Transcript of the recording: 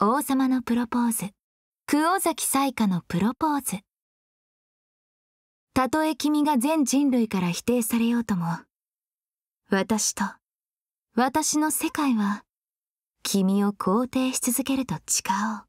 王様のプロポーズ久尾崎彩花のプロポーズたとえ君が全人類から否定されようとも私と私の世界は君を肯定し続けると誓おう